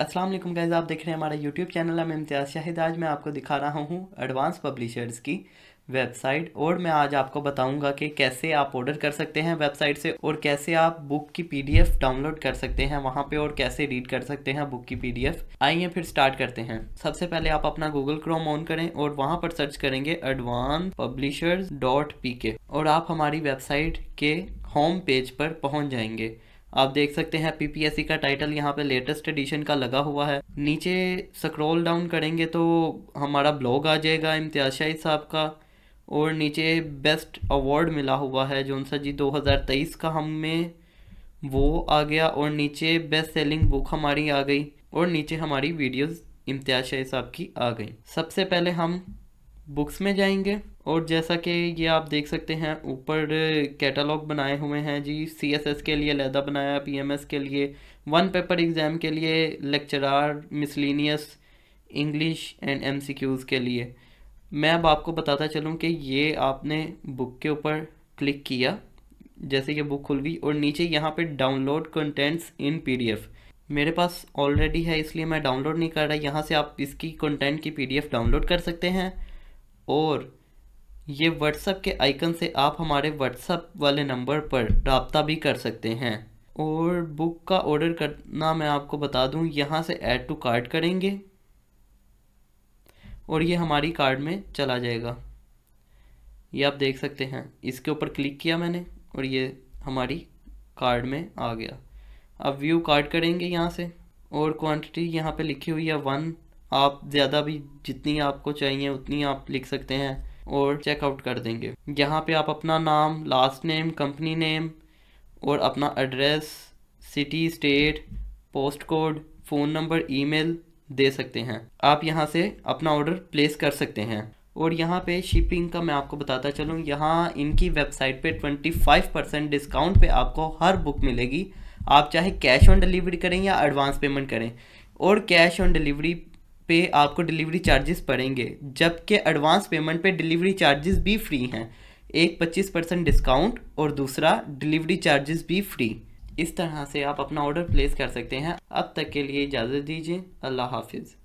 Aslam guys आप देख रहे हैं हमारा यूट्यूब चैनल है मैं इम्तियाज़ शाहिद आज मैं आपको दिखा रहा हूँ एडवांस पब्लिशर्स की वेबसाइट और मैं आज आपको बताऊँगा कि कैसे आप ऑर्डर कर सकते हैं वेबसाइट से और कैसे आप बुक की पीडीएफ डाउनलोड कर सकते हैं वहाँ पे और कैसे रीड कर सकते हैं बुक की पीडीएफ आइए फिर स्टार्ट करते हैं सबसे पहले आप अपना गूगल क्रोम ऑन करें और वहाँ पर सर्च करेंगे एडवांस पब्लिशर्स डॉट पी के और आप हमारी वेबसाइट के होम पेज पर पहुँच जाएंगे आप देख सकते हैं पीपीएससी का टाइटल यहाँ पे लेटेस्ट एडिशन का लगा हुआ है नीचे स्क्रॉल डाउन करेंगे तो हमारा ब्लॉग आ जाएगा इम्तियाज शाही साहब का और नीचे बेस्ट अवार्ड मिला हुआ है सा जी 2023 का हमें वो आ गया और नीचे बेस्ट सेलिंग बुक हमारी आ गई और नीचे हमारी वीडियोस इम्तियाज शाही साहब की आ गई सबसे पहले हम बुक्स में जाएंगे और जैसा कि ये आप देख सकते हैं ऊपर कैटलॉग बनाए हुए हैं जी सी एस एस के लिए लहदा बनाया पी एम एस के लिए वन पेपर एग्ज़ाम के लिए lecturer miscellaneous English and M C Qs के लिए मैं अब आपको बताता चलूँ कि ये आपने बुक के ऊपर क्लिक किया जैसे ये बुक खुल गई और नीचे यहाँ पर डाउनलोड कंटेंट्स इन एफ़ मेरे पास ऑलरेडी है इसलिए मैं डाउनलोड नहीं कर रहा यहाँ से आप इसकी कंटेंट की पीडीएफ डाउनलोड कर सकते हैं और ये व्हाट्सअप के आइकन से आप हमारे व्हाट्सअप वाले नंबर पर रबता भी कर सकते हैं और बुक का ऑर्डर करना मैं आपको बता दूं यहाँ से ऐड टू कार्ड करेंगे और ये हमारी कार्ड में चला जाएगा ये आप देख सकते हैं इसके ऊपर क्लिक किया मैंने और ये हमारी कार्ड में आ गया अब व्यू कार्ड करेंगे यहाँ से और क्वांटिटी यहाँ पे लिखी हुई है वन आप ज़्यादा भी जितनी आपको चाहिए उतनी आप लिख सकते हैं और चेकआउट कर देंगे यहाँ पे आप अपना नाम लास्ट नेम कंपनी नेम और अपना address city state post code phone number email दे सकते हैं आप यहाँ से अपना ऑर्डर प्लेस कर सकते हैं और यहाँ पे शिपिंग का मैं आपको बताता चलूँ यहाँ इनकी वेबसाइट पे 25 परसेंट डिस्काउंट पे आपको हर बुक मिलेगी आप चाहे कैश ऑन डिलीवरी करें या एडवांस पेमेंट करें और कैश ऑन डिलीवरी पे आपको डिलीवरी चार्जेस पड़ेंगे जबकि एडवांस पेमेंट पे डिलीवरी चार्जेस भी फ्री हैं एक पच्चीस परसेंट डिस्काउंट और दूसरा डिलीवरी चार्जेस भी फ्री इस तरह से आप अपना ऑर्डर प्लेस कर सकते हैं अब तक के लिए इजाज़त दीजिए अल्लाह हाफिज़